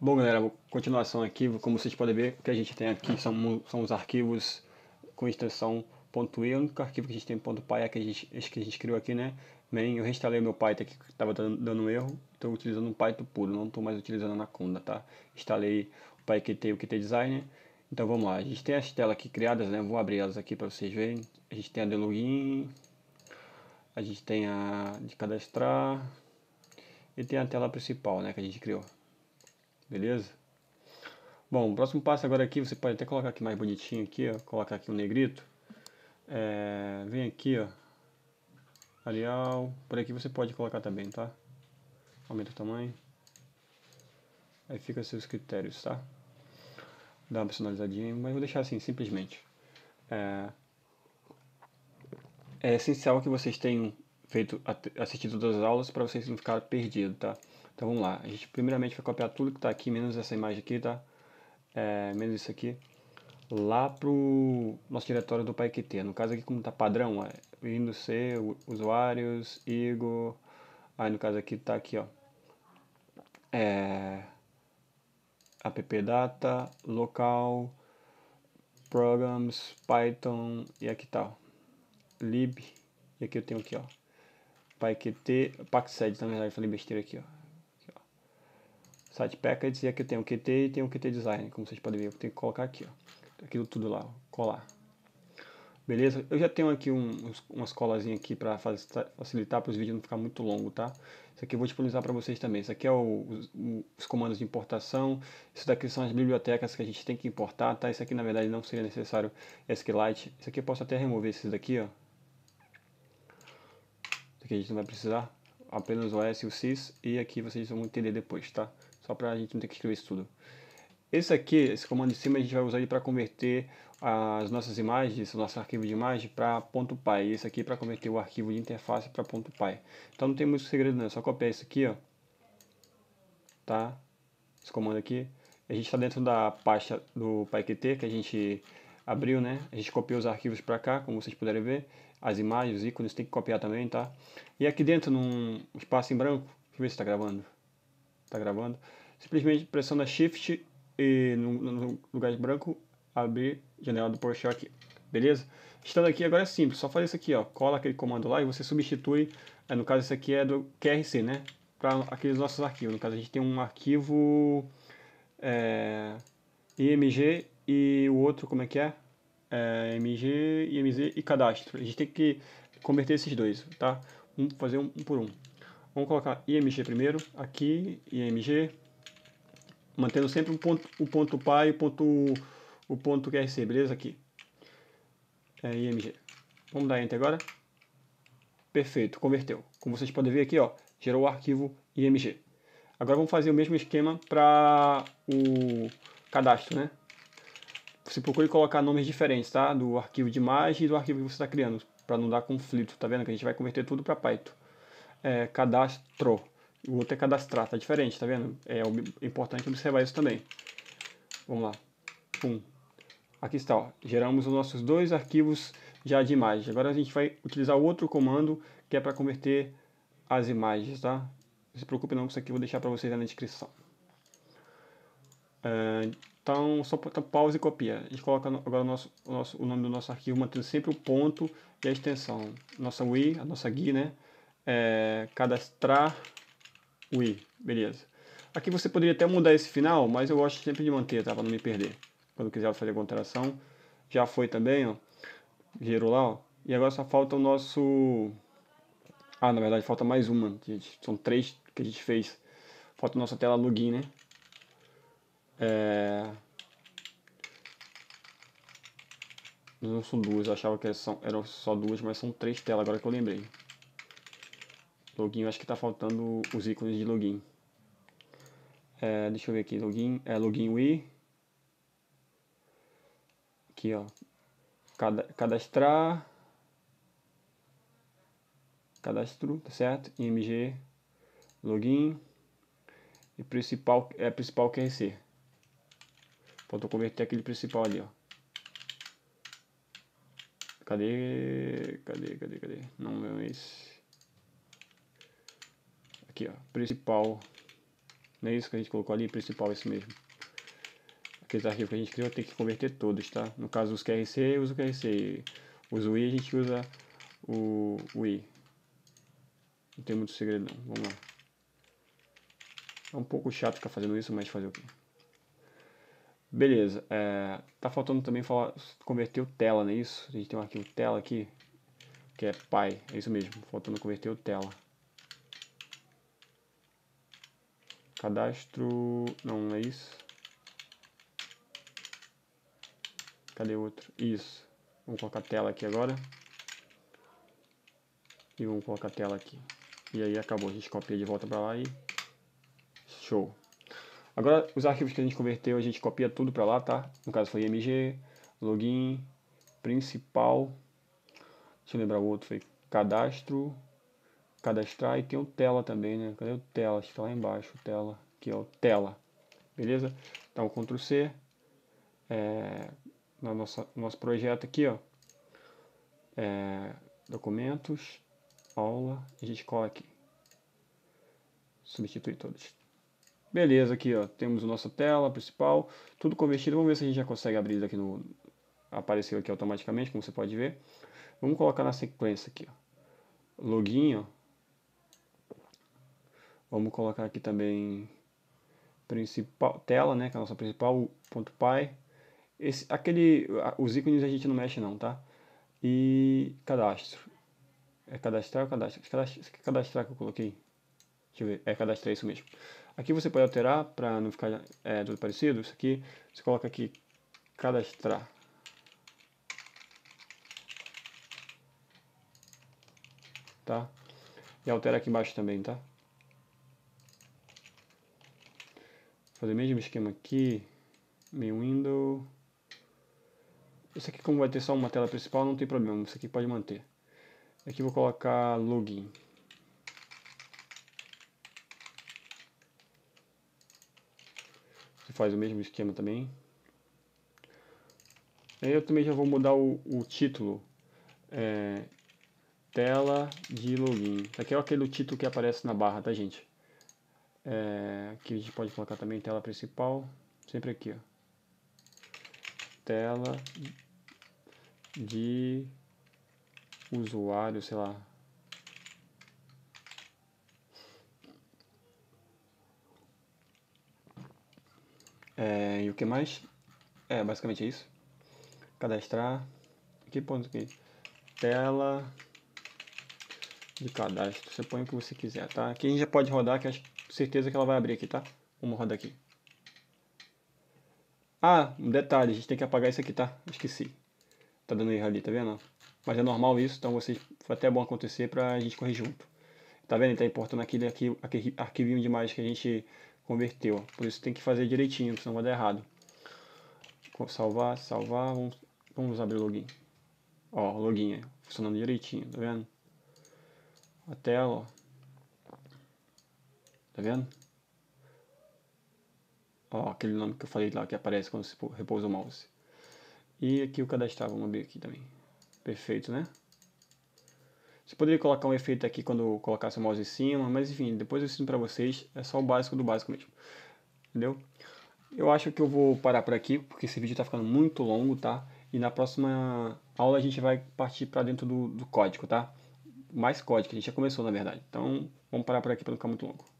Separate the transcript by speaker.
Speaker 1: Bom, galera, continuação aqui, como vocês podem ver, o que a gente tem aqui são, são os arquivos com extensão .e, o único arquivo que a gente tem .py é que a gente, que a gente criou aqui, né? Bem, eu reinstalei meu Python que estava dando, dando erro, estou utilizando um Python puro, não estou mais utilizando Anaconda, tá? Instalei o PyQt e o Qt Designer, então vamos lá, a gente tem as telas aqui criadas, né? Vou abrir elas aqui para vocês verem, a gente tem a de login, a gente tem a de cadastrar, e tem a tela principal, né, que a gente criou beleza? Bom, o próximo passo agora aqui, você pode até colocar aqui mais bonitinho aqui, ó, colocar aqui um negrito. É, vem aqui, ó, Arial, por aqui você pode colocar também, tá? Aumenta o tamanho. Aí fica seus critérios, tá? Dá uma personalizadinha, mas vou deixar assim, simplesmente. É, é essencial que vocês tenham feito assistido todas as aulas para vocês não ficarem perdidos, tá? Então vamos lá, a gente primeiramente vai copiar tudo que está aqui, menos essa imagem aqui, tá? É, menos isso aqui, lá pro nosso diretório do PyQt. No caso aqui, como tá padrão, é Windows C, usuários, Igor, aí no caso aqui tá aqui, ó, é, appdata, local, programs, python, e aqui tá, ó, lib, e aqui eu tenho aqui, ó, PyQt, PaxSed, na verdade, falei besteira aqui, ó, site packets e aqui eu tenho o QT e tenho o QT design, como vocês podem ver, eu tenho que colocar aqui, ó, aquilo tudo lá, colar. Beleza? Eu já tenho aqui um, umas colazinhas aqui para facilitar para os vídeos não ficar muito longo, tá? Isso aqui eu vou disponibilizar para vocês também. Isso aqui é o, os comandos de importação. Isso daqui são as bibliotecas que a gente tem que importar, tá? Isso aqui na verdade não seria necessário SQLite. Isso aqui eu posso até remover esses daqui, ó. Isso aqui a gente não vai precisar. Apenas o S e o SIS. E aqui vocês vão entender depois, tá? só para a gente não ter que escrever isso tudo. Esse aqui, esse comando de cima, a gente vai usar ele para converter as nossas imagens, o nosso arquivo de imagem para .py. esse aqui para converter o arquivo de interface para .py. Então não tem muito segredo não, é só copiar isso aqui, ó. Tá? Esse comando aqui. A gente está dentro da pasta do PyQt que a gente abriu, né? A gente copiou os arquivos para cá, como vocês puderem ver. As imagens, os ícones, tem que copiar também, tá? E aqui dentro, num espaço em branco, deixa eu ver se está gravando está gravando, simplesmente pressiona Shift e no, no lugar de branco abrir janela do PowerShell beleza? Estando aqui agora é simples, só fazer isso aqui, ó, cola aquele comando lá e você substitui, é, no caso esse aqui é do QRC, né, para aqueles nossos arquivos, no caso a gente tem um arquivo é, IMG e o outro, como é que é? é MG, IMZ e cadastro, a gente tem que converter esses dois, tá? Um, fazer um, um por um. Vamos colocar img primeiro, aqui, img, mantendo sempre o ponto, o ponto pai e o ponto, o ponto QRC, beleza? Aqui, é, img. Vamos dar enter agora. Perfeito, converteu. Como vocês podem ver aqui, ó, gerou o arquivo img. Agora vamos fazer o mesmo esquema para o cadastro, né? Você procure colocar nomes diferentes, tá? Do arquivo de imagem e do arquivo que você está criando, para não dar conflito, tá vendo? Que a gente vai converter tudo para Python é, cadastro. O outro é cadastrar, tá diferente, tá vendo? É importante observar isso também. Vamos lá. Pum. Aqui está, ó. geramos os nossos dois arquivos já de imagem. Agora a gente vai utilizar outro comando que é para converter as imagens, tá? Não se preocupe não com isso aqui, eu vou deixar para vocês na descrição. É, então, só então, pausa e copia. A gente coloca agora o, nosso, o, nosso, o nome do nosso arquivo, mantendo sempre o ponto e a extensão. Nossa UI, a nossa GUI, né? é, cadastrar o beleza. Aqui você poderia até mudar esse final, mas eu gosto sempre de manter, tá? Para não me perder. Quando quiser fazer alguma alteração. já foi também, ó. Gerou lá, ó. E agora só falta o nosso... Ah, na verdade, falta mais uma, gente. São três que a gente fez. Falta a nossa tela login, né? É... Não são duas, eu achava que eram só duas, mas são três telas, agora que eu lembrei. Login, acho que tá faltando os ícones de login. É, deixa eu ver aqui, login, é login we. Aqui, ó. Cadastrar. Cadastro, tá certo? IMG, login. E principal, é principal QRC. Faltou converter aquele principal ali, ó. Cadê? Cadê? Cadê? Cadê? Não é esse. Aqui, ó, principal. Não é isso que a gente colocou ali, principal, isso mesmo. Aqueles arquivos que a gente criou tem que converter todos, tá? No caso, os QRC, usa o QRC. Os UI, a gente usa o UI. Não tem muito segredo, não. Vamos lá. É um pouco chato ficar fazendo isso, mas fazer o quê? Beleza, é, tá faltando também falar, converter o tela, não é isso? A gente tem um arquivo tela aqui, que é pai, é isso mesmo, faltando converter o tela. Cadastro. Não, não é isso. Cadê outro? Isso. Vamos colocar a tela aqui agora. E vamos colocar a tela aqui. E aí acabou. A gente copia de volta para lá e. Show. Agora, os arquivos que a gente converteu, a gente copia tudo para lá, tá? No caso foi MG, login, principal. Deixa eu lembrar o outro. Foi cadastro cadastrar. E tem o tela também, né? Cadê o tela? Acho que tá lá embaixo, tela. que é o tela. Beleza? Então, Ctrl C. É, no nosso, nosso projeto aqui, ó. É, documentos, aula. A gente cola aqui. Substitui todos. Beleza, aqui ó, temos a nossa tela principal, tudo convertido. Vamos ver se a gente já consegue abrir aqui no... Apareceu aqui automaticamente, como você pode ver. Vamos colocar na sequência aqui, ó. Login, ó. Vamos colocar aqui também principal tela, né, que é a nossa principal ponto .py. Esse, aquele, os ícones a gente não mexe não, tá? E cadastro. É cadastrar ou cadastro? Cadastrar que eu coloquei. Deixa eu ver. É cadastrar isso mesmo. Aqui você pode alterar para não ficar é, tudo parecido. Isso aqui, você coloca aqui cadastrar. Tá? E altera aqui embaixo também, tá? fazer o mesmo esquema aqui, meio window. Isso aqui como vai ter só uma tela principal, não tem problema, isso aqui pode manter. Aqui vou colocar login. Você faz o mesmo esquema também. Aí eu também já vou mudar o, o título. É, tela de login. aqui é aquele título que aparece na barra, tá gente? É, que a gente pode colocar também tela principal, sempre aqui, ó. Tela de usuário, sei lá. É, e o que mais? É, basicamente é isso. Cadastrar. Que ponto aqui? É? Tela de cadastro. Você põe o que você quiser, tá? Aqui a gente já pode rodar, que acho que certeza que ela vai abrir aqui, tá? Vamos rodar aqui. Ah, um detalhe, a gente tem que apagar isso aqui, tá? Esqueci. Tá dando erro ali, tá vendo? Mas é normal isso, então vocês, foi até bom acontecer pra gente correr junto. Tá vendo? Ele tá importando aquele, arquivo aquele arquivinho de imagem que a gente converteu. Por isso tem que fazer direitinho, senão vai dar errado. Salvar, salvar, vamos, vamos abrir o login. Ó, o login funcionando direitinho, tá vendo? A tela, ó. Tá vendo? Ó, aquele nome que eu falei lá que aparece quando se repousa o mouse. E aqui o cadastrar, vamos abrir aqui também. Perfeito, né? Você poderia colocar um efeito aqui quando colocar seu mouse em cima, mas enfim, depois eu ensino pra vocês. É só o básico do básico mesmo. Entendeu? Eu acho que eu vou parar por aqui, porque esse vídeo tá ficando muito longo, tá? E na próxima aula a gente vai partir para dentro do, do código, tá? Mais código, a gente já começou na verdade. Então, vamos parar por aqui para não ficar muito longo.